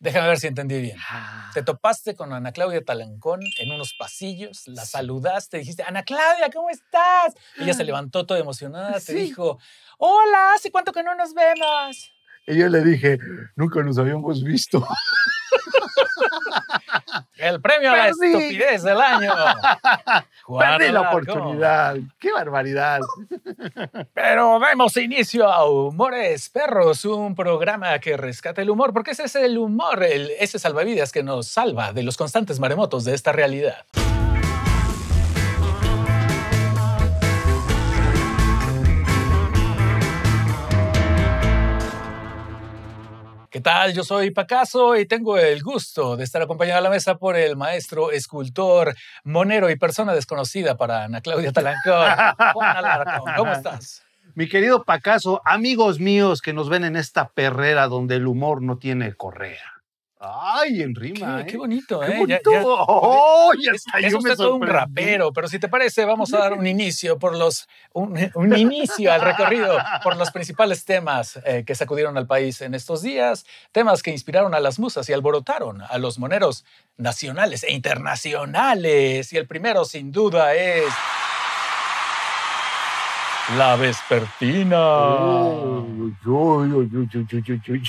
Déjame ver si entendí bien. Ah. Te topaste con Ana Claudia Talancón en unos pasillos, la saludaste, dijiste, Ana Claudia, ¿cómo estás? ella se ah. levantó toda emocionada, te dijo, hola, ¿hace cuánto que no nos vemos? Y yo le dije, nunca nos habíamos visto. El premio a la estupidez del año. Perdí la oportunidad. ¡Qué barbaridad! Pero vemos inicio a Humores Perros, un programa que rescata el humor, porque ese es el humor, ese salvavidas que nos salva de los constantes maremotos de esta realidad. ¿Qué tal? Yo soy Pacaso y tengo el gusto de estar acompañado a la mesa por el maestro, escultor, monero y persona desconocida para Ana Claudia Talancón. Juan ¿cómo estás? Mi querido Pacaso, amigos míos que nos ven en esta perrera donde el humor no tiene correa. Ay, en rima. Qué, ¿eh? bonito, ¿eh? es, todo un rapero, pero si te parece, vamos a dar un inicio por los un, inicio al recorrido por los principales temas eh, que sacudieron al país en estos días, temas que inspiraron a las musas y alborotaron a los moneros nacionales e internacionales. Y el primero, sin duda, es. La vespertina.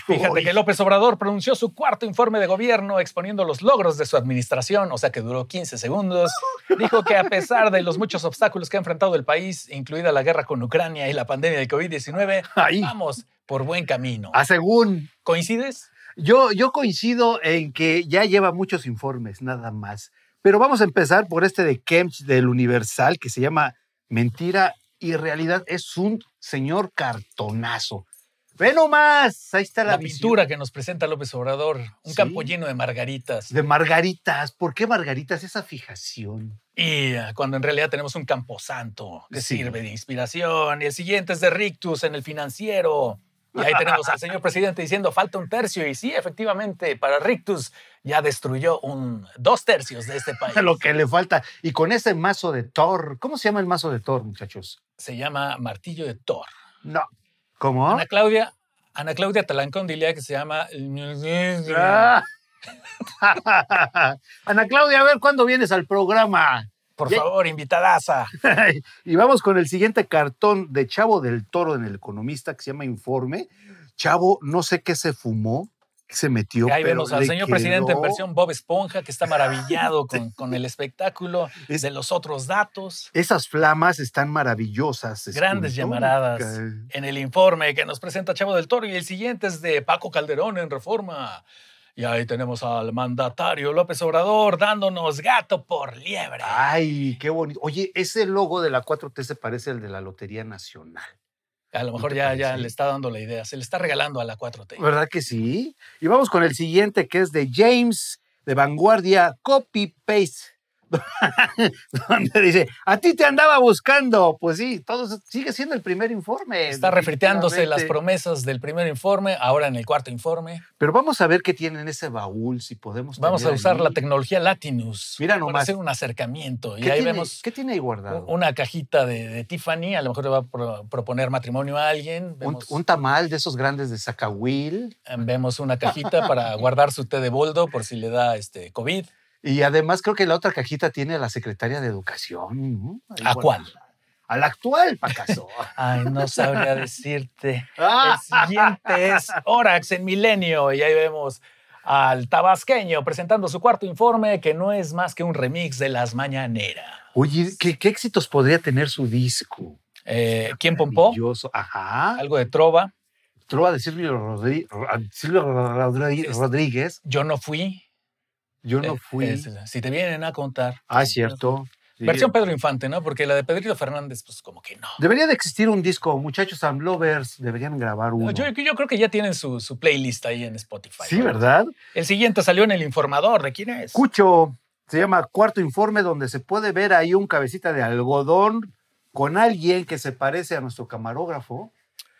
Fíjate que López Obrador pronunció su cuarto informe de gobierno exponiendo los logros de su administración, o sea que duró 15 segundos. Dijo que a pesar de los muchos obstáculos que ha enfrentado el país, incluida la guerra con Ucrania y la pandemia de COVID-19, vamos por buen camino. A ah, según. ¿Coincides? Yo, yo coincido en que ya lleva muchos informes, nada más. Pero vamos a empezar por este de Kemch del Universal que se llama Mentira y realidad es un señor cartonazo. Ve nomás, ahí está la, pintura que nos presenta López Obrador, un campo lleno de margaritas. De margaritas, ¿por qué margaritas? Esa fijación. Y eh, cuando en realidad tenemos un camposanto que sirve de inspiración. Y el siguiente es de Rictus en el financiero. Y ahí tenemos al señor presidente diciendo falta un tercio. Y sí, efectivamente, para Rictus ya destruyó un, dos tercios de este país. Lo que le falta. Y con ese mazo de Thor, ¿cómo se llama el mazo de Thor, muchachos? Se llama martillo de Thor. No. ¿Cómo? Ana Claudia, Ana Claudia Talancón que se llama. Ah. Ana Claudia, a ver cuándo vienes al programa. Por favor, invitadaza. y vamos con el siguiente cartón de Chavo del Toro en El Economista que se llama Informe. Chavo, no sé qué se fumó, se metió. ahí vemos al señor presidente en versión Bob Esponja, que está maravillado con, el espectáculo de los otros datos. Esas flamas están maravillosas. Este, Grandes llamaradas en el informe que nos presenta Chavo del Toro. Y el siguiente es de Paco Calderón en Reforma. Y ahí tenemos al mandatario López Obrador dándonos gato por liebre. Ay, qué bonito. Oye, ese logo de la 4T se parece al de la Lotería Nacional. A lo mejor ya, ya, le está dando la idea, se le está regalando a la 4T. ¿Verdad que sí? Y vamos con el siguiente que es de James de Vanguardia Copy Paste. donde dice, a ti te andaba buscando. Pues sí, todo sigue siendo el primer informe. Está refriteándose las promesas del primer informe, ahora en el cuarto informe. Pero vamos a ver qué tiene en ese baúl, si podemos. Vamos a usar la tecnología Latinus. Para hacer un acercamiento. Y ahí vemos. ¿Qué tiene ahí guardado? Una cajita de, Tiffany, a lo mejor le va a proponer matrimonio a alguien. un, tamal de esos grandes de Zacahuil. Em, vemos una cajita para guardar su té de boldo por si le da este COVID. Y además creo que la otra cajita tiene a la secretaria de Educación. ¿A cuál? A la actual, Pacaso. Ay, no sabría decirte. El siguiente es Orax en Milenio y ahí vemos al tabasqueño presentando su cuarto informe que no es más que un remix de Las Mañaneras. Oye, ¿qué, éxitos podría tener su disco? Eh, ¿Quién pompó? Ajá. Algo de trova. Trova de Rodríguez. Silvio Rodríguez. Yo no fui. Yo no eh, fui. si te vienen a contar. Ah, cierto. Versión Pedro Infante, ¿no? Porque la de Pedrito Fernández, pues como que no. Debería de existir un disco, muchachos and lovers, deberían grabar uno. Yo, creo que ya tienen su, playlist ahí en Spotify. Sí, ¿verdad? El siguiente salió en El Informador, ¿de quién es? Cucho, se llama Cuarto Informe, donde se puede ver ahí un cabecita de algodón con alguien que se parece a nuestro camarógrafo.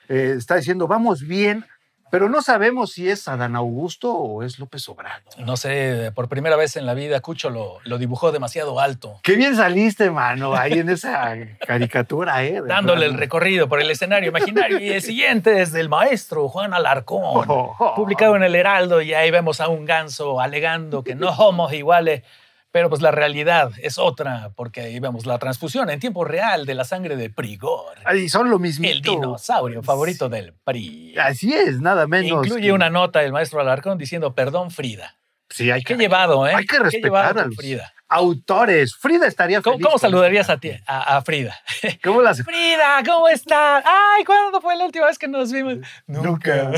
Eh, está diciendo, vamos bien, pero no sabemos si es Adán Augusto o es López Obrador. No sé, por primera vez en la vida Cucho lo, dibujó demasiado alto. Qué bien saliste, mano, ahí en esa caricatura, ¿eh? Dándole el recorrido por el escenario imaginario. Y el siguiente es del maestro Juan Alarcón, oh, oh, oh. publicado en El Heraldo, y ahí vemos a un ganso alegando que no somos iguales pero pues la realidad es otra, porque ahí vemos la transfusión en tiempo real de la sangre de Prigor. Y son lo mismo. El dinosaurio favorito del PRI. Así es, nada menos. Incluye una nota del maestro Alarcón diciendo, perdón Frida. Sí, hay que... llevado, ¿eh? Hay que respetar a Frida. autores. Frida estaría feliz. ¿Cómo, saludarías a, ti, a, Frida? ¿Cómo las... Frida, ¿cómo estás? Ay, ¿cuándo fue la última vez que nos vimos? Nunca.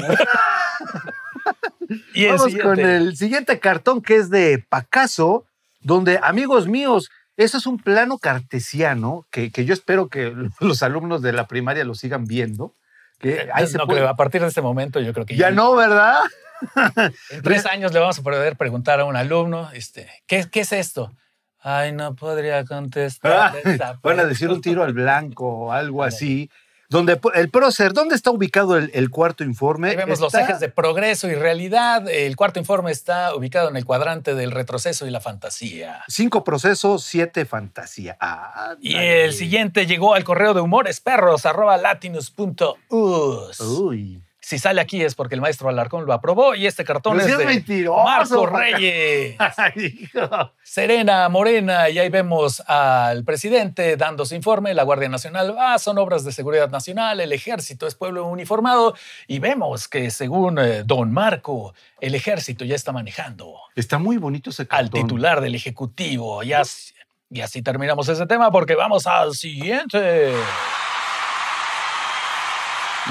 y Vamos con el siguiente cartón que es de Pacaso donde, amigos míos, eso es un plano cartesiano que, que yo espero que los alumnos de la primaria lo sigan viendo. Eh, que a partir de este momento yo creo que ya, no, ¿verdad? tres años le vamos a poder preguntar a un alumno, este, ¿qué, qué es esto? Ay, no podría contestar. Van decir un tiro al blanco o algo así donde el prócer, ¿dónde está ubicado el, cuarto informe? vemos los ejes de progreso y realidad. El cuarto informe está ubicado en el cuadrante del retroceso y la fantasía. Cinco procesos, siete fantasía. Ah, y el siguiente llegó al correo de humores perros arroba latinus.us. Uy. Si sale aquí es porque el maestro Alarcón lo aprobó y este cartón es, de Marco Reyes. Serena, Morena, y ahí vemos al presidente dando su informe, la Guardia Nacional, ah, son obras de seguridad nacional, el ejército es pueblo uniformado y vemos que según eh, don Marco, el ejército ya está manejando. Está muy bonito ese cartón. Al titular del Ejecutivo, ya... Y así terminamos ese tema porque vamos al siguiente.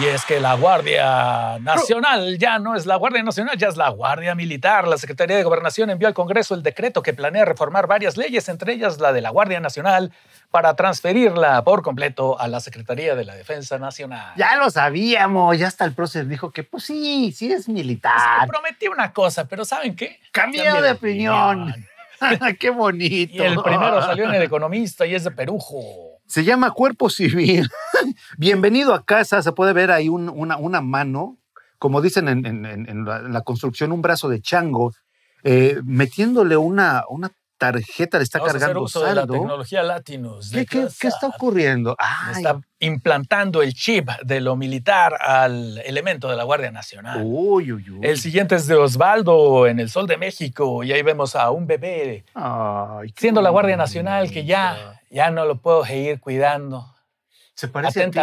Y es que la Guardia Nacional ya no es la Guardia Nacional, ya es la Guardia Militar. La Secretaría de Gobernación envió al Congreso el decreto que planea reformar varias leyes, entre ellas la de la Guardia Nacional, para transferirla por completo a la Secretaría de la Defensa Nacional. Ya lo sabíamos, ya hasta el proceso dijo que pues sí, sí es militar. Se prometí una cosa, pero ¿saben qué? Cambió de opinión. qué bonito. el primero salió en el Economista y es de Perujo. Se llama Cuerpo Civil. Bienvenido a casa, se puede ver ahí una, mano, como dicen en, la, construcción, un brazo de chango, eh, metiéndole una, tarjeta, le está cargando De la tecnología Latinos. ¿Qué, qué, está ocurriendo? Está implantando el chip de lo militar al elemento de la Guardia Nacional. El siguiente es de Osvaldo en el Sol de México y ahí vemos a un bebé siendo la Guardia Nacional que ya, ya no lo puedo seguir cuidando. Se parece a ti.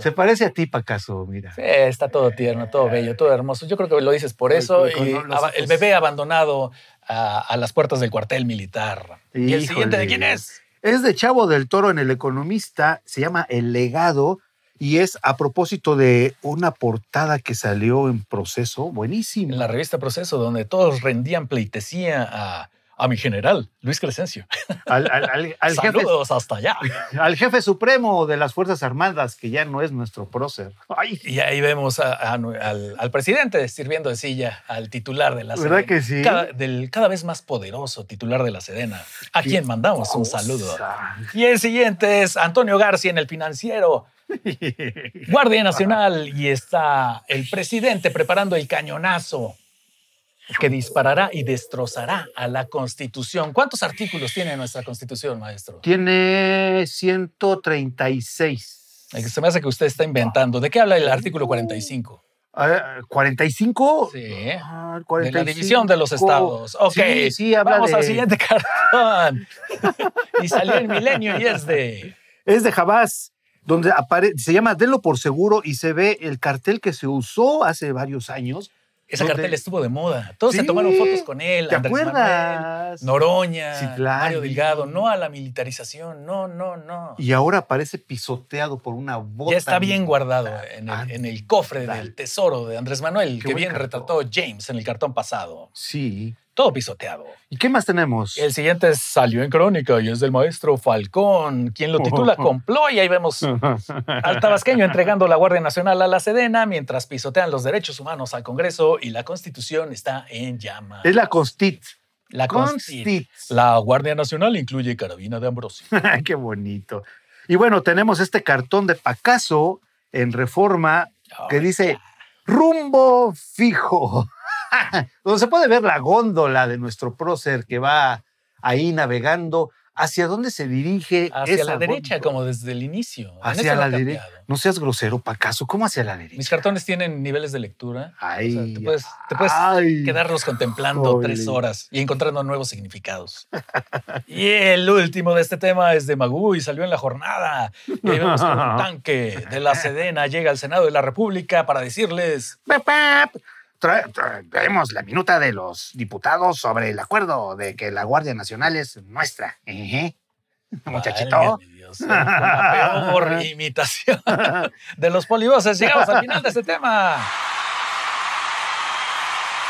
Se parece a ti, Pacaso, mira. está todo tierno, todo bello, todo hermoso. Yo creo que lo dices por eso. el bebé abandonado a, las puertas del cuartel militar. ¿Y el siguiente de quién es? Es de Chavo del Toro en El Economista, se llama El Legado y es a propósito de una portada que salió en Proceso, buenísimo. En la revista Proceso, donde todos rendían pleitesía a a mi general, Luis Crescencio. Saludos hasta allá. Al jefe supremo de las Fuerzas Armadas, que ya no es nuestro prócer. Y ahí vemos al, presidente sirviendo de silla, al titular de la ¿Verdad que sí? del cada vez más poderoso titular de la Sedena, a quien mandamos un saludo. Y el siguiente es Antonio García en el financiero. Guardia Nacional y está el presidente preparando el cañonazo que disparará y destrozará a la Constitución. ¿Cuántos artículos tiene nuestra Constitución, maestro? Tiene 136. Se me hace que usted está inventando. ¿De qué habla el artículo 45? 45? Ah, sí. Ah, de la división de los estados. Ok. Sí, Vamos al siguiente cartón. y salió el milenio y es de. Es de Jabás, donde aparece. se llama Delo por seguro y se ve el cartel que se usó hace varios años esa cartel estuvo de moda. Todos se tomaron fotos con él. Andrés Manuel, Noroña, Mario Delgado. No a la militarización. No, no, no. Y ahora parece pisoteado por una bota. Ya está bien guardado en el, cofre del tesoro de Andrés Manuel, que bien retrató James en el cartón pasado. Sí pisoteado. ¿Y qué más tenemos? El siguiente salió en Crónica y es del maestro Falcón, quien lo titula oh. comploy y ahí vemos al tabasqueño entregando la Guardia Nacional a la Sedena mientras pisotean los derechos humanos al Congreso y la Constitución está en llamas. Es la Constit. La Constit. Constit. La Guardia Nacional incluye carabina de Ambrosio. qué bonito. Y bueno, tenemos este cartón de Pacaso en Reforma que dice rumbo fijo. donde se puede ver la góndola de nuestro prócer que va ahí navegando. ¿Hacia dónde se dirige? Hacia la derecha, como desde el inicio. Hacia la derecha. No seas grosero, Pacaso. ¿Cómo hacia la derecha? Mis cartones tienen niveles de lectura. te puedes, quedarlos contemplando tres horas y encontrando nuevos significados. y el último de este tema es de Magu y salió en la jornada. Y vemos un tanque de la Sedena llega al Senado de la República para decirles traemos la minuta de los diputados sobre el acuerdo de que la Guardia Nacional es nuestra. Muchachito. Eh, por imitación de los polivoces. Llegamos al final de este tema.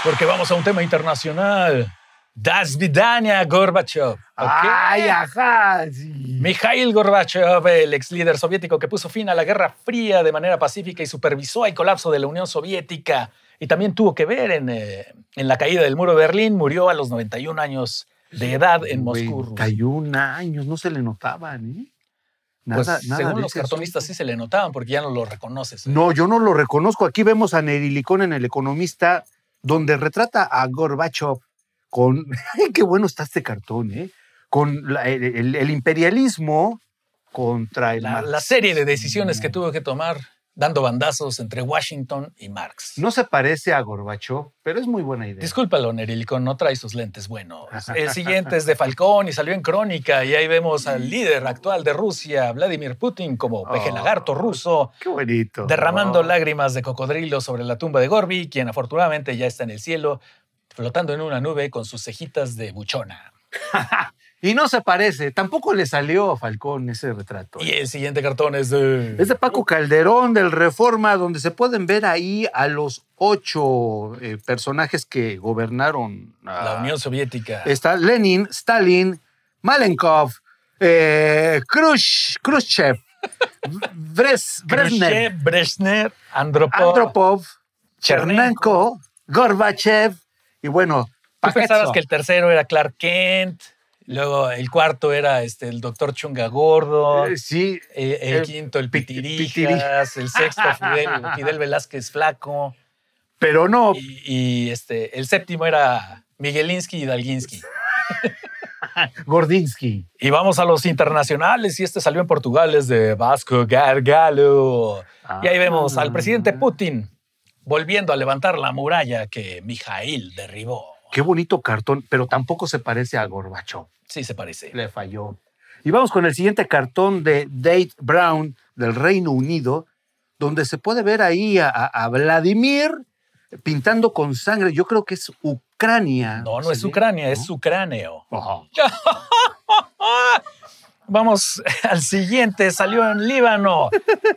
Porque vamos a un tema internacional. Das Vidania Gorbachev. Ay, ajá. Mikhail Gorbachev, el ex líder soviético que puso fin a la Guerra Fría de manera pacífica y supervisó el colapso de la Unión Soviética y también tuvo que ver en, eh, en, la caída del muro de Berlín. Murió a los 91 años de edad en Moscú. 91 años, no se le notaban, ¿eh? Pues, según los cartonistas sí se le notaban porque ya no lo reconoces. ¿eh? No, yo no lo reconozco. Aquí vemos a Nerilicón en El Economista, donde retrata a Gorbachev con... ¡Qué bueno está este cartón! ¿eh? Con el, imperialismo contra el... la serie de decisiones que tuvo que tomar dando bandazos entre Washington y Marx. No se parece a Gorbachov, pero es muy buena idea. Discúlpalo, con no trae sus lentes buenos. El siguiente es de Falcón y salió en Crónica y ahí vemos al líder actual de Rusia, Vladimir Putin, como peje oh, lagarto ruso. ¡Qué bonito! Derramando oh. lágrimas de cocodrilo sobre la tumba de Gorbi, quien afortunadamente ya está en el cielo, flotando en una nube con sus cejitas de buchona. Y no se parece, tampoco le salió a Falcón ese retrato. Y ¿eh? el siguiente cartón es de... Es de Paco Calderón del Reforma, donde se pueden ver ahí a los ocho eh, personajes que gobernaron... La Unión Soviética. Está Lenin, Stalin, Malenkov, eh, Khrushchev, Brezhnev, Andropov, Chernenko, Gorbachev y bueno... ¿Tú pensabas que el tercero era Clark Kent? Luego el cuarto era este, el doctor Chunga Gordo. Eh, sí. el, eh, quinto, el Pitirijas. El sexto, Fidel, Fidel, Velázquez Flaco. Pero no. Y, este, el séptimo era Miguelinsky y Dalginsky. Gordinsky. Y vamos a los internacionales y este salió en Portugal es de Vasco Gargalo. Y ahí vemos al presidente ah. Putin volviendo a levantar la muralla que Mijail derribó. Qué bonito cartón, pero tampoco se parece a Gorbachov. Sí, se parece. Le falló. Y vamos con el siguiente cartón de Dave Brown del Reino Unido, donde se puede ver ahí a, Vladimir pintando con sangre. Yo creo que es Ucrania. No, no es Ucrania, es Ucráneo. Vamos al siguiente, salió en Líbano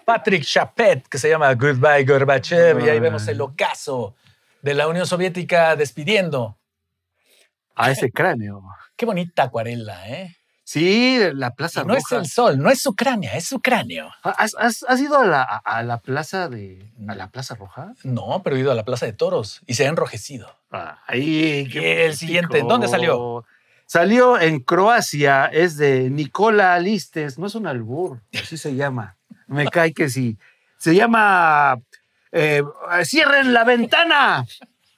Patrick Chapet, que se llama Goodbye Gorbachev, y ahí vemos el ocaso de la Unión Soviética despidiendo a ese cráneo. Qué bonita acuarela, ¿eh? Sí, la Plaza Roja. No es el sol, no es su Ucrania, es su cráneo. ¿Has, has, ido a la, plaza de a la Plaza Roja? No, pero he ido a la Plaza de Toros y se ha enrojecido. Ahí, qué el siguiente, ¿dónde salió? Salió en Croacia, es de Nicola Listes, no es un albur, así se llama. Me cae que sí. Se llama eh, Cierren la ventana.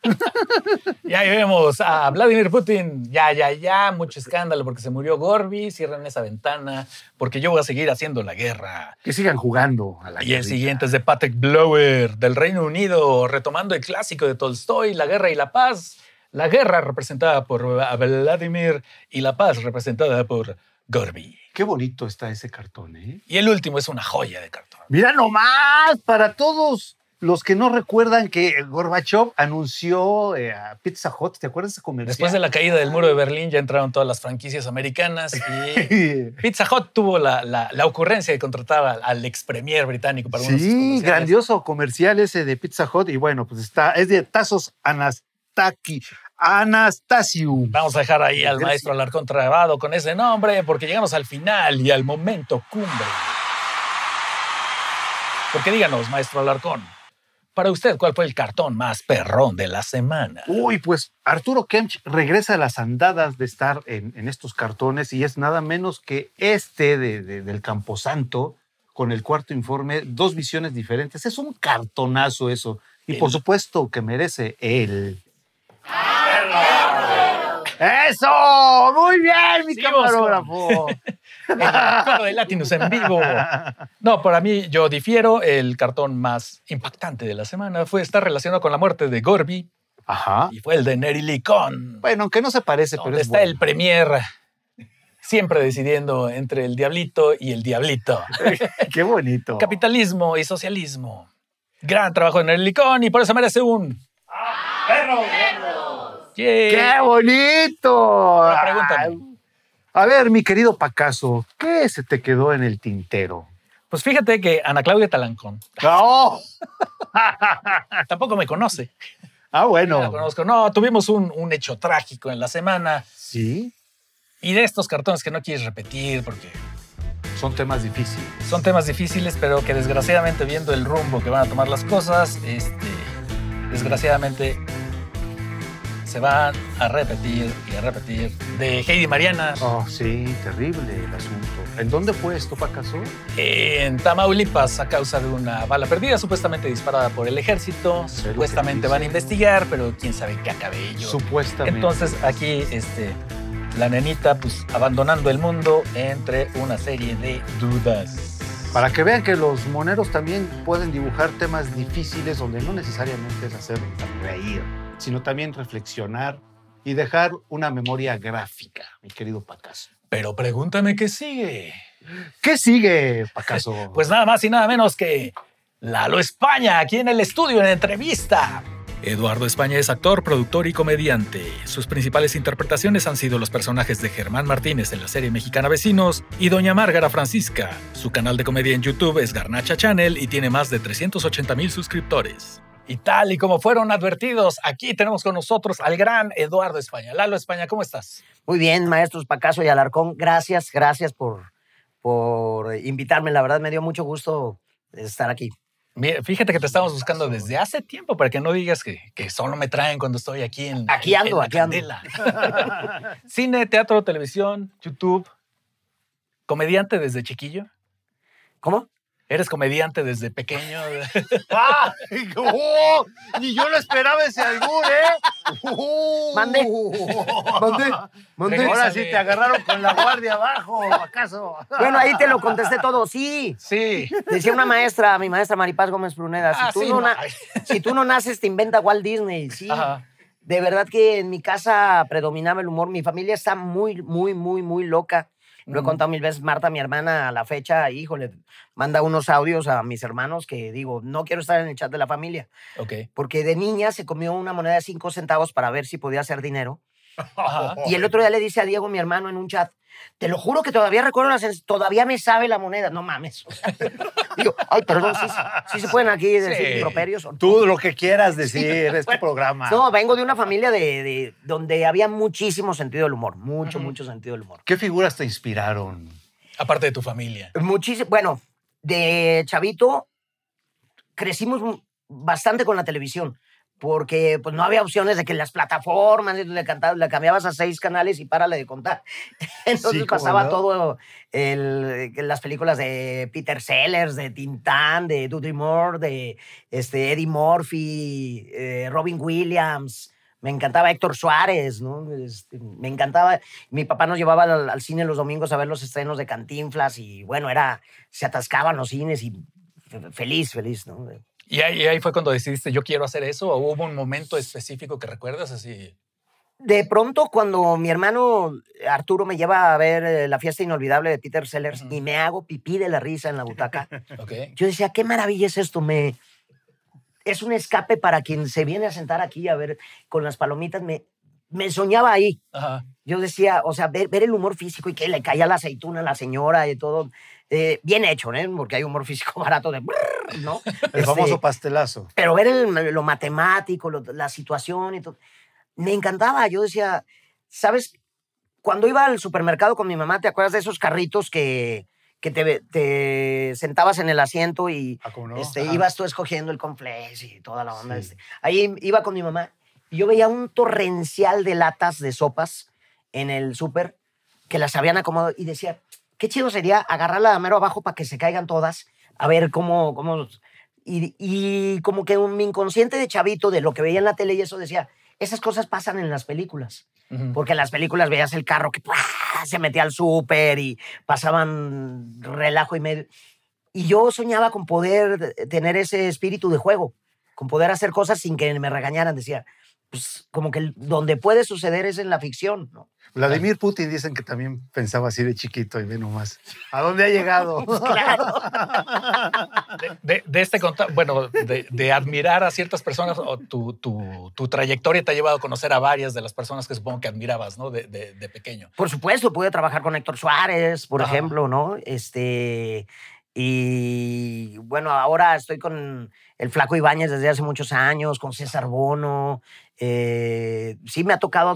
y ahí vemos a Vladimir Putin, ya, ya, ya, mucho escándalo porque se murió Gorby, cierran esa ventana, porque yo voy a seguir haciendo la guerra. Que sigan jugando a la guerra. Y el siguiente es de Patrick Blower, del Reino Unido, retomando el clásico de Tolstoy, La Guerra y la Paz. La guerra representada por Vladimir y la paz representada por Gorby. Qué bonito está ese cartón, ¿eh? Y el último es una joya de cartón. Mira nomás, para todos los que no recuerdan que Gorbachev anunció eh, a Pizza Hut, ¿te acuerdas ese comercial? Después de la caída del muro de Berlín ya entraron todas las franquicias americanas y Pizza Hut tuvo la, ocurrencia de contratar al, ex premier británico para unos Sí, grandioso comercial ese de Pizza Hut y bueno, pues está, es de Tazos Anastaki. Vamos a dejar ahí al maestro Alarcón trabado con ese nombre porque llegamos al final y al momento cumbre. Porque díganos, maestro Alarcón, para usted, ¿cuál fue el cartón más perrón de la semana? Uy, pues Arturo Kemch regresa a las andadas de estar en, estos cartones y es nada menos que este de, del Camposanto con el cuarto informe, dos visiones diferentes. Es un cartonazo eso. Y por supuesto que merece el... ¡Eso! Muy bien, mi camarógrafo. El de Latinos en vivo. No, para mí, yo difiero. El cartón más impactante de la semana fue estar relacionado con la muerte de Gorby. Ajá. Y fue el de Neri Licón Bueno, aunque no se parece, pero está el premier siempre decidiendo entre el diablito y el diablito. Qué bonito. Capitalismo y socialismo. Gran trabajo en el licón y por eso merece un ¡Ah, ¡Perro! ¡Qué bonito! Una pregunta. A ver, mi querido Pacaso, ¿qué se te quedó en el tintero? Pues fíjate que Ana Claudia Talancón. ¡No! Tampoco me conoce. Ah, bueno. No, conozco. no tuvimos un, un, hecho trágico en la semana. Sí. Y de estos cartones que no quieres repetir porque... Son temas difíciles. Son temas difíciles, pero que desgraciadamente viendo el rumbo que van a tomar las cosas, este, desgraciadamente se va a repetir y a repetir. De Heidi Mariana. Oh, sí, terrible el asunto. ¿En dónde fue esto, acaso? En Tamaulipas, a causa de una bala perdida supuestamente disparada por el ejército. Supuestamente van a investigar, pero quién sabe qué acabe Supuestamente. Entonces, aquí, este la nenita pues abandonando el mundo entre una serie de dudas. Para que vean que los moneros también pueden dibujar temas difíciles donde no necesariamente es hacer reír sino también reflexionar y dejar una memoria gráfica, mi querido Pacaso. Pero pregúntame qué sigue. ¿Qué sigue, Pacaso? pues nada más y nada menos que Lalo España, aquí en el estudio, en entrevista. Eduardo España es actor, productor y comediante. Sus principales interpretaciones han sido los personajes de Germán Martínez en la serie mexicana Vecinos y Doña Márgara Francisca. Su canal de comedia en YouTube es Garnacha Channel y tiene más de 380 mil suscriptores. Y tal y como fueron advertidos, aquí tenemos con nosotros al gran Eduardo España. Lalo España, ¿cómo estás? Muy bien, maestros Pacaso y Alarcón. Gracias, gracias por, por invitarme. La verdad me dio mucho gusto estar aquí. fíjate que te estamos buscando desde hace tiempo para que no digas que, solo me traen cuando estoy aquí en. Aquí ando, aquí Cine, teatro, televisión, YouTube. ¿Comediante desde chiquillo? ¿Cómo? Eres comediante desde pequeño. Ni yo lo esperaba ese algún, ¿eh? ¿Mande? ¡Uh! Mandé. Ahora sí te agarraron con la guardia abajo, ¿acaso? Bueno, ahí te lo contesté todo. Sí. Sí. Decía una maestra, mi maestra Maripaz Gómez Bruneda si, ah, tú, no naces, te inventa Walt Disney. Sí. De verdad que en mi casa predominaba el humor. Mi familia está muy, muy, muy, muy loca. Lo he contado mil veces, Marta, mi hermana, a la fecha, híjole, manda unos audios a mis hermanos que digo, no quiero estar en el chat de la familia. Ok. Porque de niña se comió una moneda de cinco centavos para ver si podía hacer dinero. Y el otro día le dice a Diego, mi hermano, en un chat, te lo juro que todavía recuerdo las todavía me sabe la moneda. No mames. Digo, ay, perdón, sí, se pueden aquí decir sí. Tú lo que quieras decir, este programa. No, vengo de una familia de, donde había muchísimo sentido del humor, mucho, mucho sentido del humor. ¿Qué figuras te inspiraron? Aparte de tu familia. Muchísimo. Bueno, de chavito crecimos bastante con la televisión porque pues no había opciones de que las plataformas, le, cambiabas a seis canales y párale de contar. Entonces pasaba todo las películas de Peter Sellers, de Tintán, de Dudley Moore, de este, Eddie Murphy, eh, Robin Williams. Me encantaba Héctor Suárez, ¿no? Este, me encantaba. Mi papá nos llevaba al, cine los domingos a ver los estrenos de Cantinflas y bueno, era, se atascaban los cines y feliz, feliz, ¿no? Y ahí, ahí, fue cuando decidiste, yo quiero hacer eso, o hubo un momento específico que recuerdas así. De pronto, cuando mi hermano Arturo me lleva a ver eh, la fiesta inolvidable de Peter Sellers y me hago pipí de la risa en la butaca, yo decía, qué maravilla es esto, me... Es un escape para quien se viene a sentar aquí a ver con las palomitas. Me, me soñaba ahí. Ajá. Yo decía, o sea, ver, ver, el humor físico y que le caía la aceituna a la señora y todo. Eh, bien hecho, ¿eh? porque hay humor físico barato de... ¿no? el este, famoso pastelazo. Pero ver lo matemático, la situación y todo. Me encantaba, yo decía, ¿sabes? Cuando iba al supermercado con mi mamá, ¿te acuerdas de esos carritos que, que te, sentabas en el asiento y ah, este, ibas tú escogiendo el complejo y toda la onda. Este? Ahí iba con mi mamá y yo veía un torrencial de latas de sopas en el súper que las habían acomodado y decía, qué chido sería agarrarla de mero abajo para que se caigan todas, a ver cómo... cómo y, y como que un inconsciente de chavito, de lo que veía en la tele y eso decía, esas cosas pasan en las películas. Porque en las películas veías el carro que se metía al súper y pasaban relajo y medio. Y yo soñaba con poder eh, tener ese espíritu de juego, con poder hacer cosas sin que me regañaran. Decía, pues como que donde puede suceder es en la ficción, ¿no? Vladimir Putin dicen que también pensaba así de chiquito y ve nomás. ¿A dónde ha llegado? claro. De, este bueno, de, admirar a ciertas personas, o tu, trayectoria te ha llevado a conocer a varias de las personas que supongo que admirabas, ¿no? De, pequeño. Por supuesto, pude trabajar con Héctor Suárez, por ejemplo, ¿no? Este. Y bueno, ahora estoy con el Flaco Ibáñez desde hace muchos años, con César Bono, eh, sí me ha tocado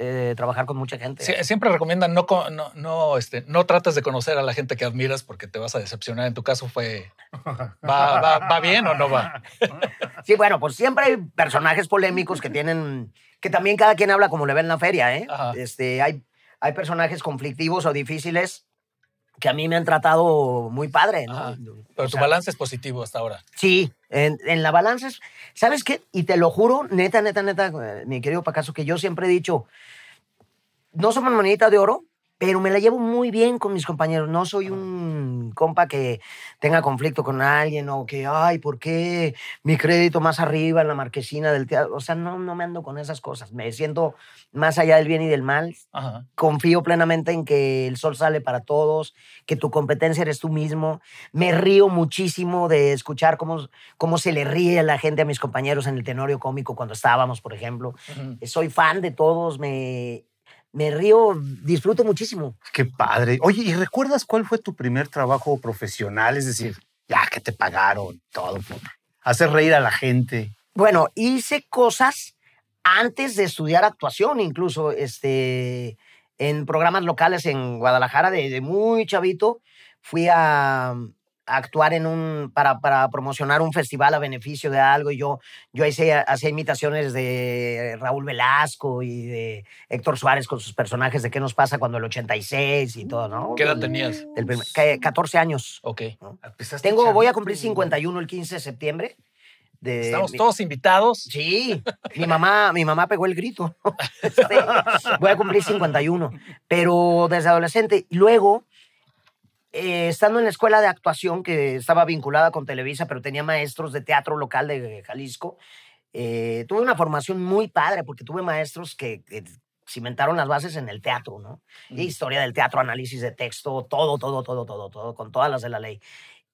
eh, trabajar con mucha gente. siempre recomiendan no, no, este, no trates de conocer a la gente que admiras porque te vas a decepcionar. En tu caso fue, ¿va, bien o no va? Sí, bueno, pues siempre hay personajes polémicos que tienen, que también cada quien habla como le ve en la feria, ¿eh? Este, hay, hay personajes conflictivos o difíciles que a mí me han tratado muy padre. pero tu balance es positivo hasta ahora. Sí, en, la balance es, ¿sabes qué? Y te lo juro, neta, neta, neta, eh, mi querido Pacaso, que yo siempre he dicho, no somos moneditas de oro, pero me la llevo muy bien con mis compañeros. No soy un compa que tenga conflicto con alguien o que, ay, ¿por qué mi crédito más arriba en la marquesina del teatro? O sea, no, no me ando con esas cosas. Me siento más allá del bien y del mal. Confío plenamente en que el sol sale para todos, que tu competencia eres tú mismo. Me río muchísimo de escuchar cómo, cómo se le ríe a la gente, a mis compañeros en el Tenorio Cómico cuando estábamos, por ejemplo. Soy fan de todos, me me río, disfruto muchísimo. Qué padre. Oye, ¿y recuerdas cuál fue tu primer trabajo profesional? Es decir, ya que te pagaron, todo, por hacer reír a la gente. Bueno, hice cosas antes de estudiar actuación, incluso este, en programas locales en Guadalajara, de muy chavito, fui a, actuar en un, para, para, promocionar un festival a beneficio de algo. Y yo, yo hice, hacía imitaciones de Raúl Velasco y de Héctor Suárez con sus personajes de qué nos pasa cuando el 86 y todo, ¿no? ¿Qué edad tenías? 14 años. Ok. Tengo, voy a cumplir 51 el 15 de septiembre. Estamos todos invitados. Sí, mi mamá, mi mamá pegó el grito. Este, voy a cumplir 51, pero desde adolescente. Y luego eh, estando en la escuela de actuación, que estaba vinculada con Televisa, pero tenía maestros de teatro local de Jalisco, eh, tuve una formación muy padre, porque tuve maestros que, cimentaron las bases en el teatro, ¿no? Historia del teatro, análisis de texto, todo, todo, todo, todo, todo, con todas las de la ley.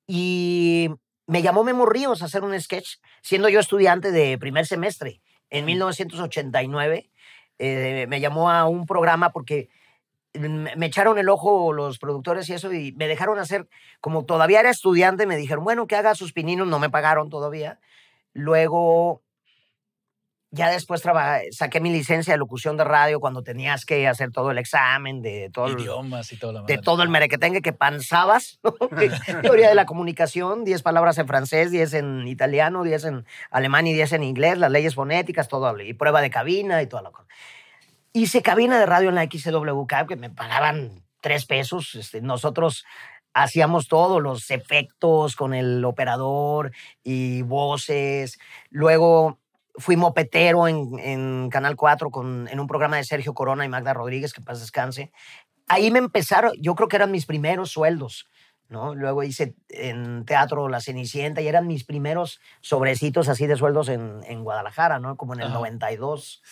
Y me llamó Memo Ríos a hacer un sketch, siendo yo estudiante de primer semestre. En 1989 eh, me llamó a un programa porque me echaron el ojo los productores y eso y me dejaron hacer, como todavía era estudiante, me dijeron, bueno, que haga sus pininos, no me pagaron todavía. Luego, ya después trabajé, saqué mi licencia de locución de radio cuando tenías que hacer todo el examen de idiomas y todo De todo el merequetengue que pensabas, teoría de la comunicación, 10 palabras en francés, 10 en italiano, 10 en alemán y 10 en inglés, las leyes fonéticas, todo, y prueba de cabina y toda la cosa. Hice cabina de radio en la XWK que me pagaban tres pesos. Este, nosotros hacíamos todos los efectos con el operador y voces. Luego fui mopetero en, en Canal 4 con, en un programa de Sergio Corona y Magda Rodríguez, que paz descanse. Ahí me empezaron, yo creo que eran mis primeros sueldos. ¿no? Luego hice en teatro La Cenicienta y eran mis primeros sobrecitos así de sueldos en, en Guadalajara, ¿no? Como en el 92. 92.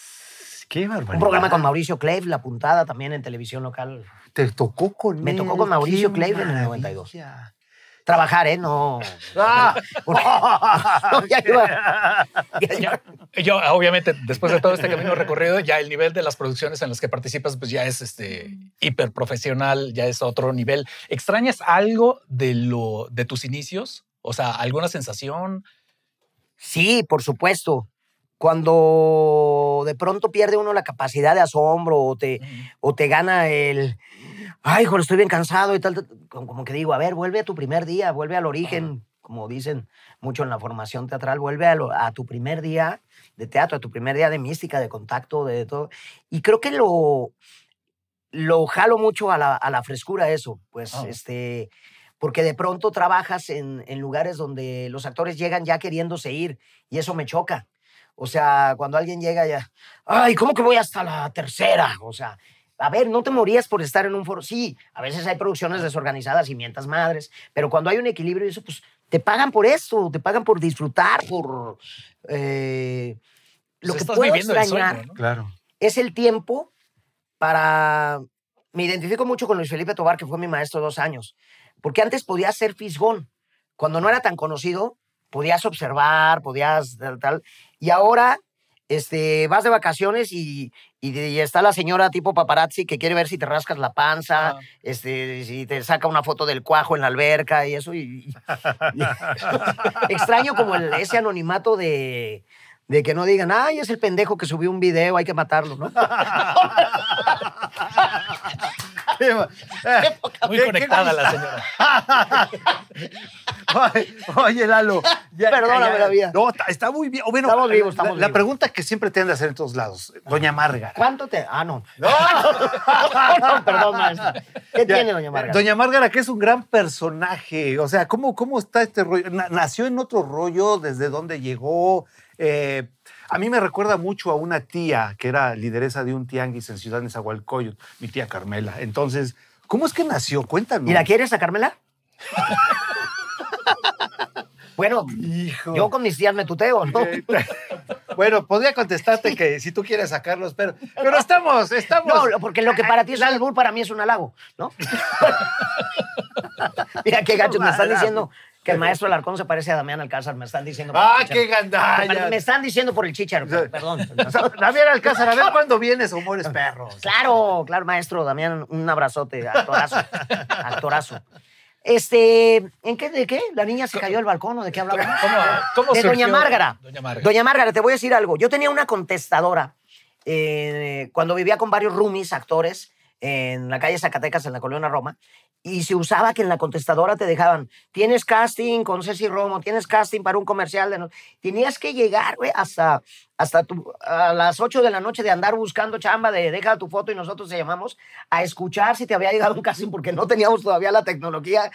Qué barbaridad. Un programa con Mauricio clave La Puntada, también en televisión local. ¿Te tocó con Me tocó con Mauricio Cleve en el 92. Trabajar, ¿eh? No. Ah. Yo, obviamente, después de todo este camino recorrido, ya el nivel de las producciones en las que participas, pues ya es este, hiperprofesional, ya es otro nivel. ¿Extrañas algo de, lo, de tus inicios? O sea, ¿alguna sensación? Sí, por supuesto. Cuando de pronto pierde uno la capacidad de asombro o te, o te gana el, ay, joder, estoy bien cansado y tal, Como, que digo, a ver, vuelve a tu primer día, vuelve al origen, como dicen mucho en la formación teatral, vuelve a, tu primer día de teatro, a tu primer día de mística, de contacto, de todo. Y creo que lo, lo jalo mucho a la, a la frescura eso, pues, oh. este porque de pronto trabajas en, en, lugares donde los actores llegan ya queriéndose ir y eso me choca. O sea, cuando alguien llega ya, ay, ¿cómo que voy hasta la tercera? O sea, a ver, no te morías por estar en un foro. Sí, a veces hay producciones desorganizadas y mientas madres, pero cuando hay un equilibrio y eso, pues te pagan por eso, te pagan por disfrutar, por eh, lo pues que puedo extrañar. Claro. Es el tiempo para... Me identifico mucho con Luis Felipe Tobar, que fue mi maestro dos años, porque antes podía ser fisgón. Cuando no era tan conocido, podías observar, podías tal. Y ahora este, vas de vacaciones y, está la señora tipo paparazzi que quiere ver si te rascas la panza, este, si te saca una foto del cuajo en la alberca y eso. extraño como ese anonimato de, de que no digan, ay, es el pendejo que subió un video, hay que matarlo, ¿no? Muy conectada la señora. Oye, Lalo. Perdóname la vida. No, está, muy bien. estamos vivos, estamos la, vivos. La pregunta que siempre te han hacer en todos lados, Doña Marga. ¿Cuánto te.? Ah, no. No, perdón, ¿Qué tiene Doña Marga? Doña Márgara, que es un gran personaje. O sea, ¿cómo, cómo está este rollo? ¿Nació en otro rollo? ¿Desde dónde llegó? Eh, a mí me recuerda mucho a una tía que era lideresa de un tianguis en Ciudad de Nezahualcóyotl, mi tía Carmela. Entonces, ¿cómo es que nació? Cuéntame. ¿Y la quieres a Carmela? Bueno, yo con mis tías me tuteo, ¿no? bueno, podría contestarte que si tú quieres sacarlos, pero, pero estamos, estamos. No, porque lo que para ti es un para mí es un halago, ¿no? Mira qué gacho, me están diciendo que el maestro Alarcón se parece a Damián Alcázar, me están diciendo. ¡Ah, qué Me están diciendo por el chichar. perdón. Damián Alcázar, a ver cuándo vienes o mueres Claro, claro, maestro, Damián, un abrazote, Al torazo este, ¿en qué, de qué? ¿La niña se cayó del balcón o de qué hablaba? ¿Cómo, de Doña Márgara. Doña Márgara. te voy a decir algo. Yo tenía una contestadora eh, cuando vivía con varios roomies, actores, en la calle Zacatecas, en la Colonia Roma, y se usaba que en la contestadora te dejaban, tienes casting con Ceci Romo, tienes casting para un comercial. De no... Tenías que llegar, hasta, hasta tu, a las 8 de la noche de andar buscando chamba, de deja tu foto y nosotros te llamamos, a escuchar si te había llegado un casting porque no teníamos todavía la tecnología.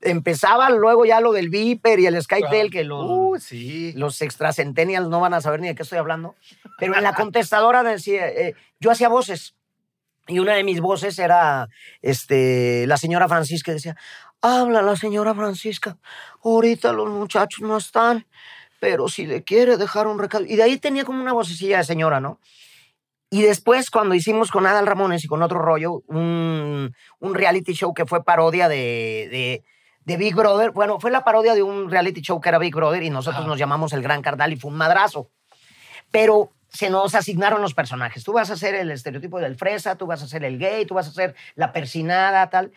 Empezaba luego ya lo del Viper y el Skytel, que los, uh, sí. los extracentennials no van a saber ni de qué estoy hablando. Pero en la contestadora decía, eh, yo hacía voces y una de mis voces era este, la señora Francisca, decía, habla la señora Francisca, ahorita los muchachos no están, pero si le quiere dejar un recado. Y de ahí tenía como una vocecilla de señora, ¿no? Y después, cuando hicimos con Adal Ramones y con otro rollo, un, un reality show que fue parodia de, de, Big Brother. Bueno, fue la parodia de un reality show que era Big Brother y nosotros nos llamamos El Gran Cardal y fue un madrazo. Pero se nos asignaron los personajes. Tú vas a ser el estereotipo del fresa, tú vas a ser el gay, tú vas a ser la persinada, tal.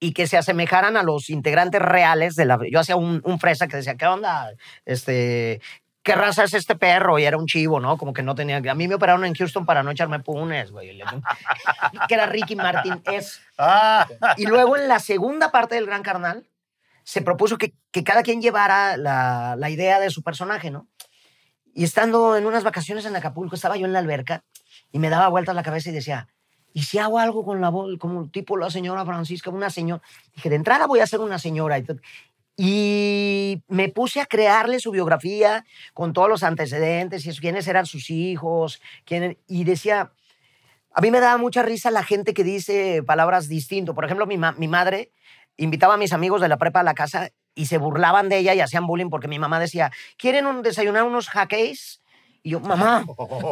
Y que se asemejaran a los integrantes reales de la. Yo hacía un, fresa que decía, ¿qué onda? Este, ¿qué raza es este perro? Y era un chivo, ¿no? Como que no tenía... A mí me operaron en Houston para no echarme punes, güey. que era Ricky Martin. Es. Ah. Y luego en la segunda parte del Gran Carnal se propuso que, cada quien llevara la, idea de su personaje, ¿no? Y estando en unas vacaciones en Acapulco, estaba yo en la alberca y me daba vueltas la cabeza y decía, ¿y si hago algo con la voz, como tipo la señora Francisca, una señora? Dije, de entrada voy a ser una señora. Y me puse a crearle su biografía con todos los antecedentes, y quiénes eran sus hijos, e-, y decía, a mí me daba mucha risa la gente que dice palabras distintas. Por ejemplo, mi, mi madre invitaba a mis amigos de la prepa a la casa y se burlaban de ella y hacían bullying porque mi mamá decía, ¿quieren desayunar unos hackeys? Y yo, mamá,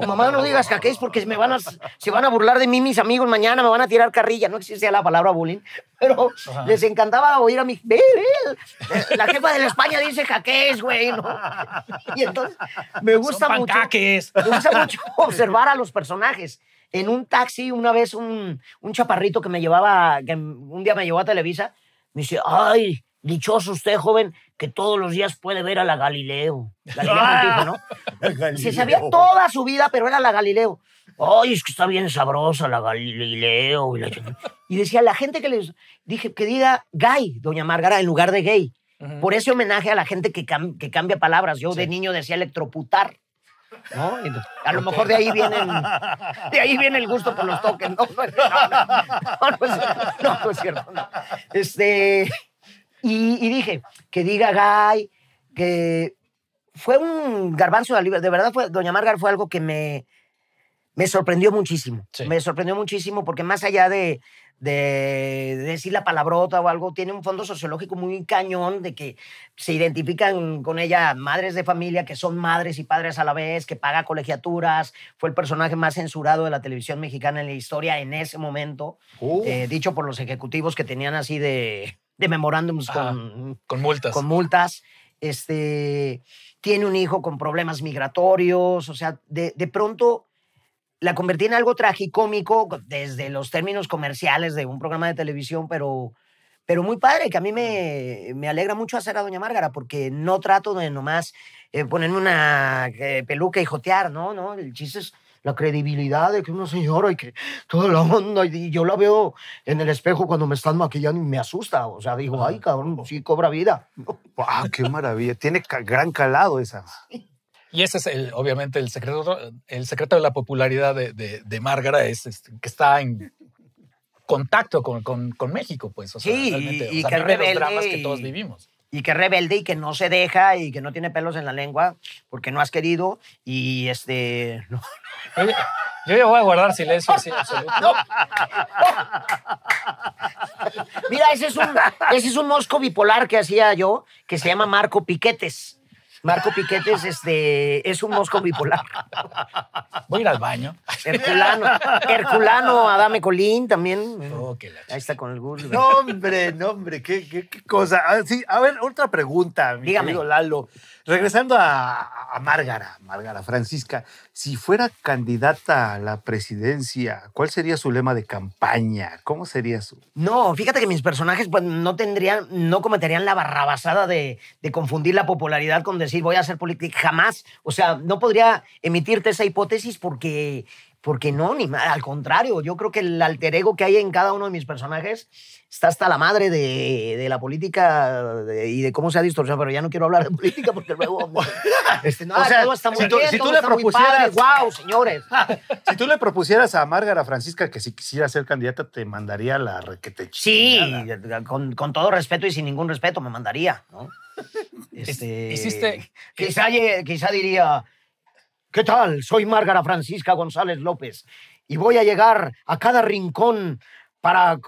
mamá, no digas hackeys porque me van a, se van a burlar de mí mis amigos mañana, me van a tirar carrilla. No existía la palabra bullying, pero les encantaba oír a mi... La jefa de la España dice hackeys, güey, Y entonces me gusta mucho... Me gusta mucho observar a los personajes en un taxi una vez un, un, chaparrito que me llevaba, que un día me llevó a Televisa, me dice, ay, Dichoso usted, joven, que todos los días puede ver a la Galileo. Galileo, ¿no? Se sabía toda su vida, pero era la Galileo. Ay, es que está bien sabrosa la Galileo. Y, decía, la gente que les dije que diga gay, doña Margara, en lugar de gay. Por ese homenaje a la gente que, que cambia palabras. Yo de niño decía electroputar. ¿No? a lo mejor de ahí viene el, de ahí viene el gusto por los toques. No, no, no, no es cierto. Este. Y, dije, que diga Guy, que fue un garbanzo de De verdad, fue, Doña Margar fue algo que me, me sorprendió muchísimo. Me sorprendió muchísimo porque más allá de, de, decir la palabrota o algo, tiene un fondo sociológico muy cañón de que se identifican con ella madres de familia que son madres y padres a la vez, que paga colegiaturas, fue el personaje más censurado de la televisión mexicana en la historia en ese momento, eh, dicho por los ejecutivos que tenían así de de memorándums con, multas. Con multas. Este, tiene un hijo con problemas migratorios. O sea, de, pronto la convertí en algo tragicómico desde los términos comerciales de un programa de televisión, pero, pero muy padre, que a mí me, me alegra mucho hacer a Doña Márgara, porque no trato de nomás eh, ponerme una eh, peluca y jotear, ¿no? ¿no? El chiste es la credibilidad de que una señora y que todo lo mundo... Y yo la veo en el espejo cuando me están maquillando y me asusta. O sea, digo, ay, cabrón, sí cobra vida. ¡Ah, qué maravilla! Tiene gran calado esa. Y ese es el, obviamente el secreto, el secreto de la popularidad de, de, es, que está en contacto con, con, con México, pues. sí, y, que, los dramas que todos vivimos y que es rebelde y que no se deja y que no tiene pelos en la lengua porque no has querido y este... yo ya voy a guardar silencio Mira, ese es, un, ese es un mosco bipolar que hacía yo que se llama Marco Piquetes. Marco Piquetes este, es un mosco bipolar. Voy a ir al baño. Herculano. Herculano, Adame Colín también. Oh, Ahí está con el Google. No, hombre, no, hombre, qué, cosa. Ah, sí, a ver, otra pregunta, mi Dígame. Lalo. Regresando a, Márgara, Márgara Francisca, si fuera candidata a la presidencia, ¿cuál sería su lema de campaña? ¿Cómo sería su? No, fíjate que mis personajes pues, no tendrían, no cometerían la barrabasada de, confundir la popularidad con des decir voy a ser político? jamás. O sea, no podría emitirte esa hipótesis porque porque no, ni al contrario, yo creo que el alter ego que hay en cada uno de mis personajes está hasta la madre de, la política y de cómo se ha distorsionado, pero ya no quiero hablar de política porque luego... este, no, todo está muy tú, bien, tú le propusieras, wow, señores. si tú le propusieras a Márgara Francisca que si quisiera ser candidata te mandaría la requete. Sí, con, todo respeto y sin ningún respeto me mandaría, ¿no? Este, hiciste... Quizá, quizá diría... ¿Qué tal? Soy Márgara Francisca González López y voy a llegar a cada rincón para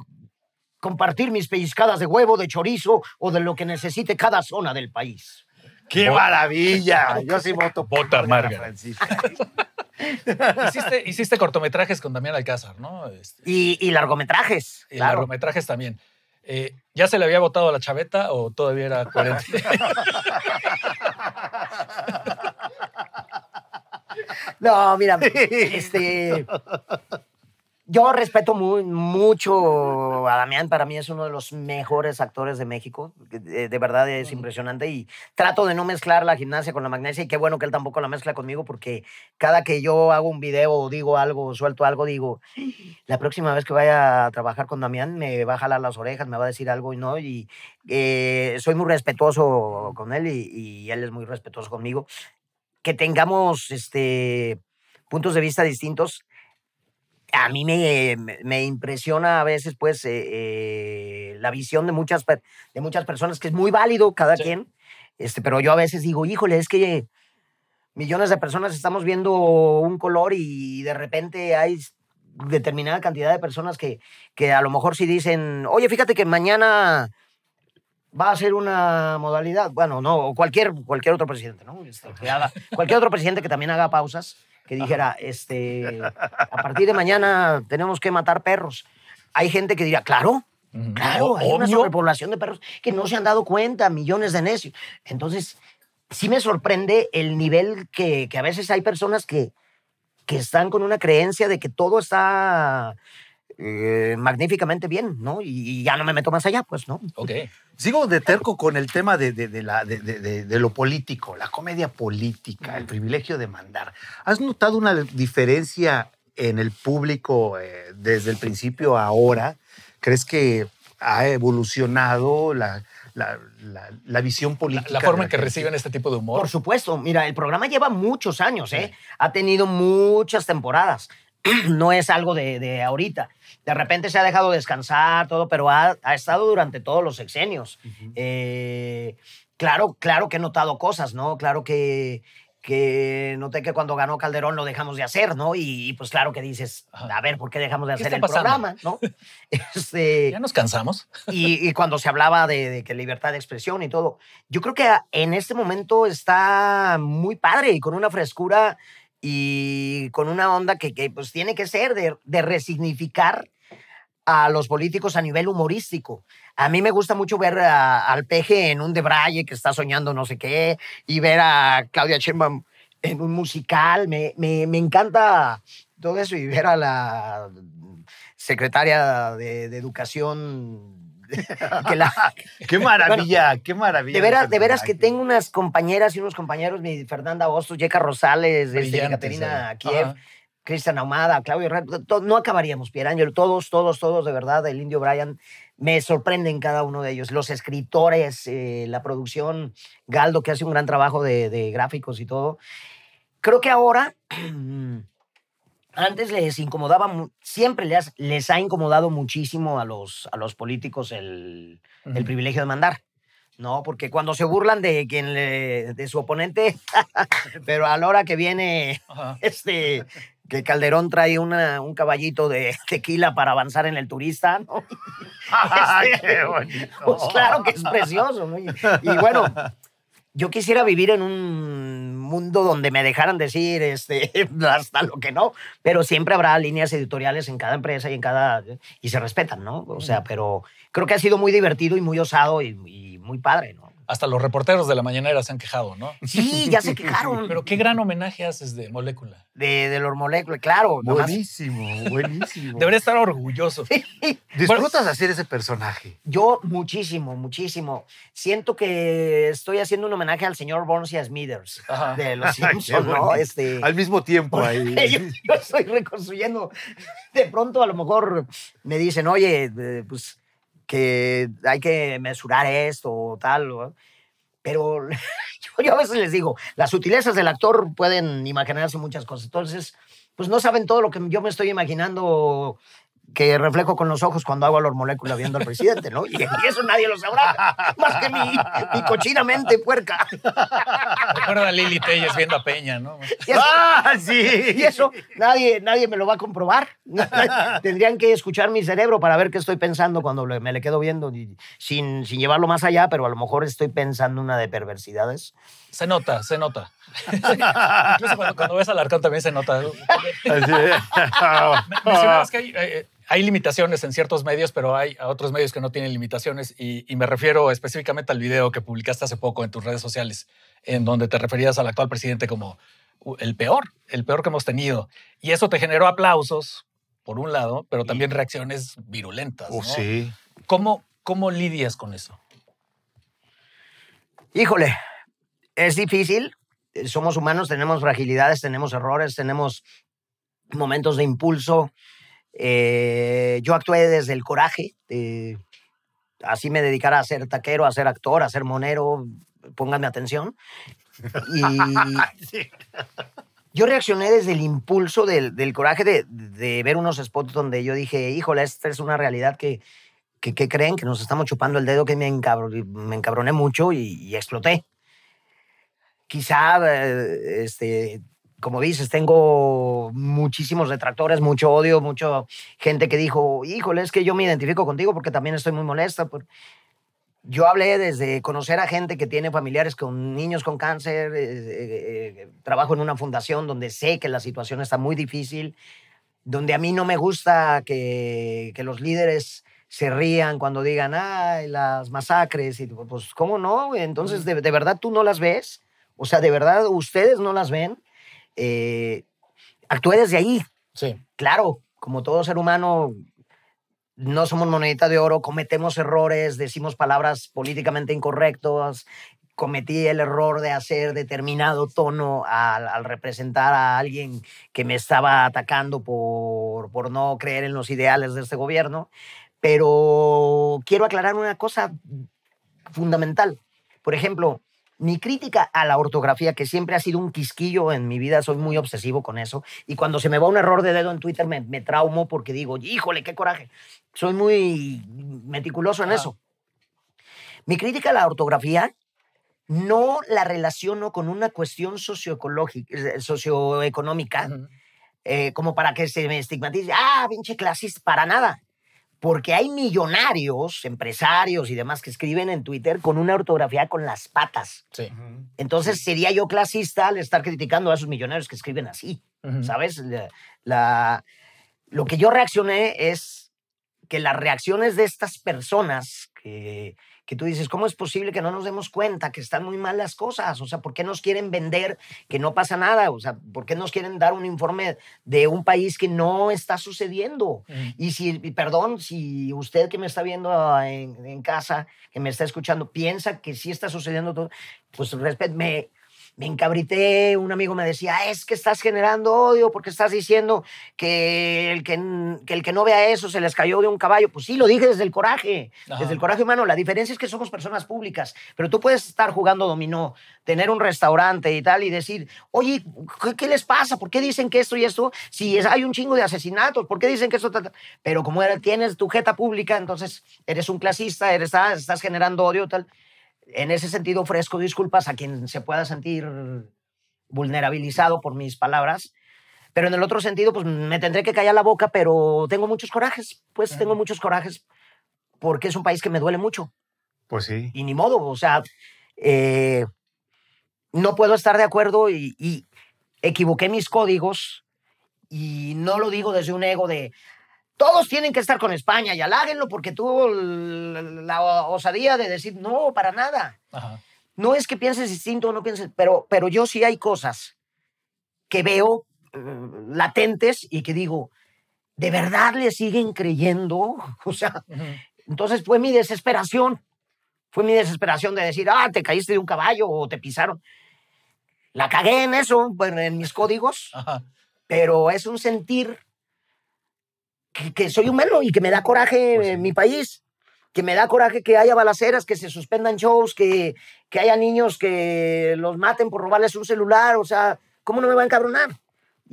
compartir mis pellizcadas de huevo, de chorizo o de lo que necesite cada zona del país. ¡Qué maravilla! Yo sí voto por Márgara Francisca. hiciste, cortometrajes con Damián Alcázar, ¿no? Este, y, largometrajes. Y largometrajes también. Eh, ¿Ya se le había votado a la chaveta o todavía era 40? No, mira, este. Yo respeto mucho a Damián, para mí es uno de los mejores actores de México, de, verdad es impresionante y trato de no mezclar la gimnasia con la magnesia y qué bueno que él tampoco la mezcla conmigo porque cada que yo hago un video o digo algo, suelto algo, digo, la próxima vez que vaya a trabajar con Damián me va a jalar las orejas, me va a decir algo y no, y eh, soy muy respetuoso con él y, él es muy respetuoso conmigo que tengamos este, puntos de vista distintos, a mí me, impresiona a veces pues eh, eh, la visión de muchas, de muchas personas, que es muy válido cada quien, este, pero yo a veces digo, híjole, es que millones de personas estamos viendo un color y de repente hay determinada cantidad de personas que, que a lo mejor sí dicen, oye, fíjate que mañana va a ser una modalidad, bueno, no, cualquier, cualquier otro presidente, ¿no? Este, cualquier otro presidente que también haga pausas, que dijera, este, a partir de mañana tenemos que matar perros. Hay gente que diría, claro, claro, hay una sobrepoblación de perros que no se han dado cuenta, millones de necios. Entonces, sí me sorprende el nivel que, que a veces hay personas que, que están con una creencia de que todo está eh, magníficamente bien, ¿no? Y, ya no me meto más allá, pues, ¿no? Ok. Sigo de terco con el tema de, la, de lo político, la comedia política, el privilegio de mandar. ¿Has notado una diferencia en el público eh, desde el principio a ahora? ¿Crees que ha evolucionado la, visión política. La, forma en que reciben este tipo de humor. Por supuesto, mira, el programa lleva muchos años, ¿eh? Ha tenido muchas temporadas. no es algo de, de, ahorita de repente se ha dejado descansar, todo, pero ha, estado durante todos los sexenios. Eh, claro, claro que he notado cosas, ¿no? Claro que, que noté que cuando ganó Calderón lo dejamos de hacer, ¿no? Y, pues claro que dices, a ver, ¿por qué dejamos de hacer el programa, no? Este, ya nos cansamos. Y, cuando se hablaba de, que libertad de expresión y todo, yo creo que en este momento está muy padre y con una frescura y con una onda que, pues tiene que ser de, resignificar a los políticos a nivel humorístico. A mí me gusta mucho ver al peje en un debraye que está soñando no sé qué y ver a Claudia Sheinbaum en un musical. Me, me, me encanta todo eso y ver a la secretaria de, de Educación qué maravilla, qué maravilla. De veras, de veras que tengo unas compañeras y unos compañeros, mi Fernanda Bostos, Jeca Rosales, Caterina este, Kiev. Cristian Ahumada, Claudio no acabaríamos, Ángel, todos, todos, todos, de verdad, el Indio Brian, me sorprenden cada uno de ellos. Los escritores, eh, la producción, Galdo, que hace un gran trabajo de gráficos y todo. Creo que ahora mm, antes les incomodaba, siempre les, les ha incomodado muchísimo a los, a los políticos el, el privilegio de mandar. No, porque cuando se burlan de quien de su oponente, pero a la hora que viene este que Calderón trae una, un caballito de tequila para avanzar en el turista, ¿no? Este, pues claro que es precioso, ¿no? y bueno, yo quisiera vivir en un mundo donde me dejaran decir este, hasta lo que no, pero siempre habrá líneas editoriales en cada empresa y en cada... y se respetan, ¿no? O sea, pero creo que ha sido muy divertido y muy osado y muy padre, ¿no? hasta los reporteros de la mañanera se han quejado, ¿no? Sí, ya se quejaron. Pero qué gran homenaje haces de molécula. De, los moléculas, claro. Buenísimo, buenísimo. Debería estar orgulloso. ¿Disfrutas hacer ese personaje? Yo muchísimo, muchísimo. Siento que estoy haciendo un homenaje al señor Burns Smithers de los Simpsons, ¿no? Este, al mismo tiempo ahí. yo, yo estoy reconstruyendo. De pronto a lo mejor me dicen, oye, eh, pues que hay que mesurar esto o tal. Pero yo, yo, a veces les digo, las sutilezas del actor pueden imaginarse muchas cosas. Entonces, pues no saben todo lo que yo me estoy imaginando que reflejo con los ojos cuando hago los moléculas viendo al presidente, ¿no? Y, eso nadie lo sabrá, más que mi, cochinamente puerca. Recuerda a Lili Telles viendo a Peña, ¿no? eso, ¡Ah, sí! Y eso nadie, nadie me lo va a comprobar. Tendrían que escuchar mi cerebro para ver qué estoy pensando cuando me le quedo viendo, sin, sin llevarlo más allá, pero a lo mejor estoy pensando una de perversidades. Se nota, se nota. Incluso cuando, ves al arcón también se nota. Eh, eh, hay, limitaciones en ciertos medios, pero hay otros medios que no tienen limitaciones y, me refiero específicamente al video que publicaste hace poco en tus redes sociales, en donde te referías al actual presidente como el peor, el peor que hemos tenido. Y eso te generó aplausos, por un lado, pero también reacciones virulentas. sí. ¿Cómo, ¿Cómo lidias con eso? Híjole, es difícil, eh, somos humanos, tenemos fragilidades, tenemos errores, tenemos momentos de impulso. Eh, yo actué desde el coraje, así me dedicara a ser taquero, a ser actor, a ser monero, pónganme atención. yo reaccioné desde el impulso del, coraje de, ver unos spots donde yo dije, híjole, esta es una realidad que, que, creen, que nos estamos chupando el dedo, que me, encabroné mucho y exploté quizá, eh, este, como dices, tengo muchísimos detractores, mucho odio, mucha gente que dijo, híjole, es que yo me identifico contigo porque también estoy muy molesta. Por... Yo hablé desde conocer a gente que tiene familiares con niños con cáncer, eh, eh, trabajo en una fundación donde sé que la situación está muy difícil, donde a mí no me gusta que, que los líderes se rían cuando digan, ay, las masacres, y pues, ¿cómo no? Entonces, ¿de, de verdad tú no las ves? O sea, de verdad, ustedes no las ven. Eh, desde ahí. Sí. Claro, como todo ser humano, no somos monedita de oro, cometemos errores, decimos palabras políticamente incorrectas, cometí el error de hacer determinado tono al, representar a alguien que me estaba atacando por, por no creer en los ideales de este gobierno. Pero quiero aclarar una cosa fundamental. Por ejemplo, mi crítica a la ortografía, que siempre ha sido un quisquillo en mi vida, soy muy obsesivo con eso, y cuando se me va un error de dedo en Twitter me, traumo porque digo, híjole, qué coraje, soy muy meticuloso en eso. Mi crítica a la ortografía no la relaciono con una cuestión eh, socioeconómica, eh, como para que se me estigmatice, ah, pinche clasista, para nada porque hay millonarios, empresarios y demás que escriben en Twitter con una ortografía con las patas. Sí. Entonces sería yo clasista al estar criticando a esos millonarios que escriben así, ¿sabes? lo que yo reaccioné es que las reacciones de estas personas que que tú dices, ¿cómo es posible que no nos demos cuenta que están muy mal las cosas? O sea, ¿por qué nos quieren vender que no pasa nada? O sea, ¿por qué nos quieren dar un informe de un país que no está sucediendo? Mm. Y si, perdón, si usted que me está viendo ah, en, casa, que me está escuchando, piensa que sí está sucediendo todo, pues respete, me encabrité, un amigo me decía, es que estás generando odio porque estás diciendo que el que, el que no vea eso se les cayó de un caballo. Pues sí, lo dije desde el coraje, desde el coraje humano. La diferencia es que somos personas públicas, pero tú puedes estar jugando dominó, tener un restaurante y tal y decir, oye, ¿qué, les pasa? ¿Por qué dicen que esto y esto? Si hay un chingo de asesinatos, ¿por qué dicen que esto? Pero como tienes tu jeta pública, entonces eres un clasista, eres, ah, estás generando odio, y tal en ese sentido ofrezco disculpas a quien se pueda sentir vulnerabilizado por mis palabras. Pero en el otro sentido, pues me tendré que callar la boca, pero tengo muchos corajes, pues tengo muchos corajes, porque es un país que me duele mucho. Pues sí. Y ni modo, o sea, eh, no puedo estar de acuerdo y equivoqué mis códigos y no lo digo desde un ego de, todos tienen que estar con España y aláguenlo porque tuvo la osadía de decir no, para nada. No es que pienses distinto o no pienses, pero, pero yo sí hay cosas que veo mm, latentes y que digo, ¿de verdad le siguen creyendo? O sea, entonces fue mi desesperación. Fue mi desesperación de decir, ah, te caíste de un caballo o te pisaron. La cagué en eso, en mis códigos, pero es un sentir que, soy humano y que me da coraje pues mi país, que me da coraje que haya balaceras, que se suspendan shows, que, que haya niños que los maten por robarles un celular, o sea, ¿cómo no me va a encabronar?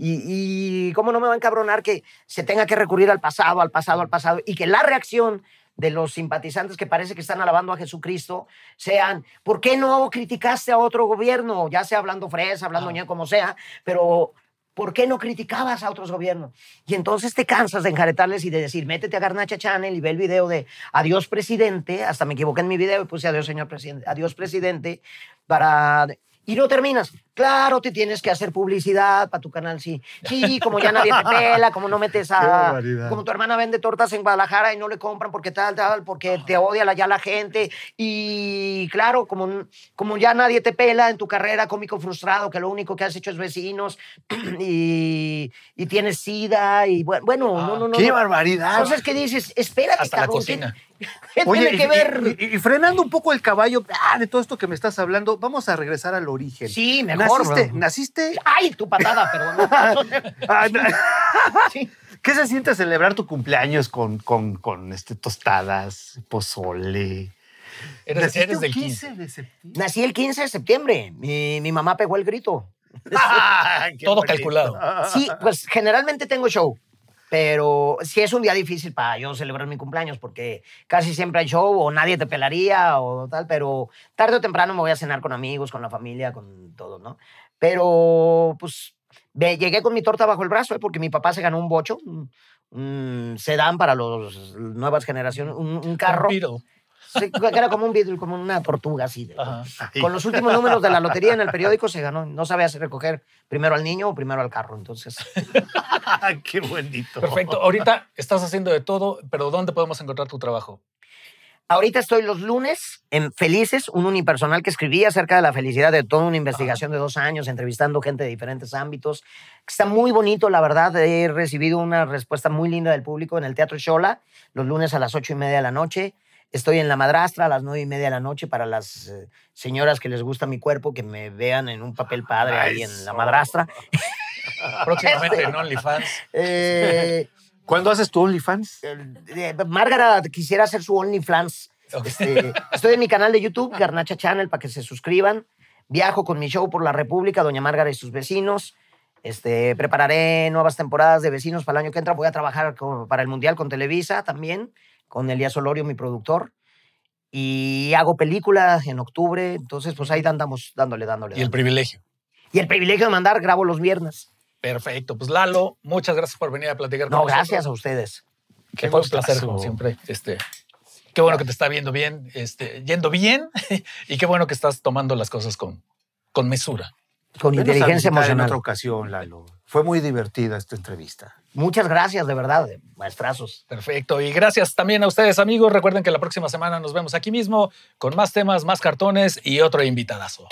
Y, cómo no me va a encabronar que se tenga que recurrir al pasado, al pasado, al pasado, y que la reacción de los simpatizantes que parece que están alabando a Jesucristo sean, ¿por qué no criticaste a otro gobierno? Ya sea hablando fresa, hablando ah. como sea, pero ¿Por qué no criticabas a otros gobiernos? Y entonces te cansas de enjaretarles y de decir, métete a Garnacha Channel y ve el video de adiós presidente, hasta me equivoqué en mi video y puse adiós señor presidente, adiós presidente, para... Y no terminas, Claro, te tienes que hacer publicidad para tu canal, sí. Sí, como ya nadie te pela, como no metes a... Como tu hermana vende tortas en Guadalajara y no le compran porque tal, tal, porque te odia ya la gente. Y claro, como, como ya nadie te pela en tu carrera cómico frustrado, que lo único que has hecho es vecinos y, tienes sida y bueno, ah, no, no, no. ¡Qué barbaridad! Entonces, ¿qué dices? espera Hasta cocina. tiene que ver? Y, frenando un poco el caballo ah, de todo esto que me estás hablando, vamos a regresar al origen. Sí, mejor. Naciste, Ay, tu patada, perdón. Ah, ¿Qué se siente celebrar tu cumpleaños con, con, este, tostadas, pozole? Eres, eres 15? de septiembre. Nací el 15 de septiembre. Mi, mamá pegó el grito. Todo calculado. Sí, pues generalmente tengo show. Pero si es un día difícil para yo celebrar mi cumpleaños porque casi siempre hay show o nadie te pelaría o tal, pero tarde o temprano me voy a cenar con amigos, con la familia, con todo, ¿no? Pero pues llegué con mi torta bajo el brazo ¿eh? porque mi papá se ganó un bocho, un, sedán para las nuevas generaciones, un, carro que era como un vidrio como una tortuga así. Ah, con los últimos números de la lotería en el periódico se ganó. No sabía si recoger primero al niño o primero al carro. Entonces. Qué bonito Perfecto. Ahorita estás haciendo de todo, pero ¿dónde podemos encontrar tu trabajo? Ahorita estoy los lunes en Felices, un unipersonal que escribí acerca de la felicidad de toda una investigación de dos años, entrevistando gente de diferentes ámbitos. Está muy bonito, la verdad. He recibido una respuesta muy linda del público en el Teatro Shola, los lunes a las ocho y media de la noche. Estoy en La Madrastra a las nueve y media de la noche para las eh, señoras que les gusta mi cuerpo, que me vean en un papel padre ahí en La Madrastra. Próximamente en este, OnlyFans. Eh, ¿Cuándo haces tu OnlyFans? Eh, Márgara quisiera hacer su OnlyFans. Este, estoy en mi canal de YouTube, Garnacha Channel, para que se suscriban. Viajo con mi show por la República, Doña Márgara y sus vecinos. Este, prepararé nuevas temporadas de vecinos para el año que entra. Voy a trabajar para el Mundial con Televisa también con Elías Olorio, mi productor. Y hago películas en octubre, entonces pues ahí andamos dándole, dándole. Y el privilegio. Y el privilegio de mandar, grabo los viernes. Perfecto, pues Lalo, muchas gracias por venir a platicar con nosotros. No, gracias a ustedes. Qué, placer, como siempre. Este, qué bueno que te está viendo bien, este, yendo bien y qué bueno que estás tomando las cosas con, con mesura. Con inteligencia emocional. En otra ocasión, Lalo. Fue muy divertida esta entrevista. Muchas gracias, de verdad, eh, maestrazos. Perfecto. Y gracias también a ustedes, amigos. Recuerden que la próxima semana nos vemos aquí mismo con más temas, más cartones y otro invitadazo.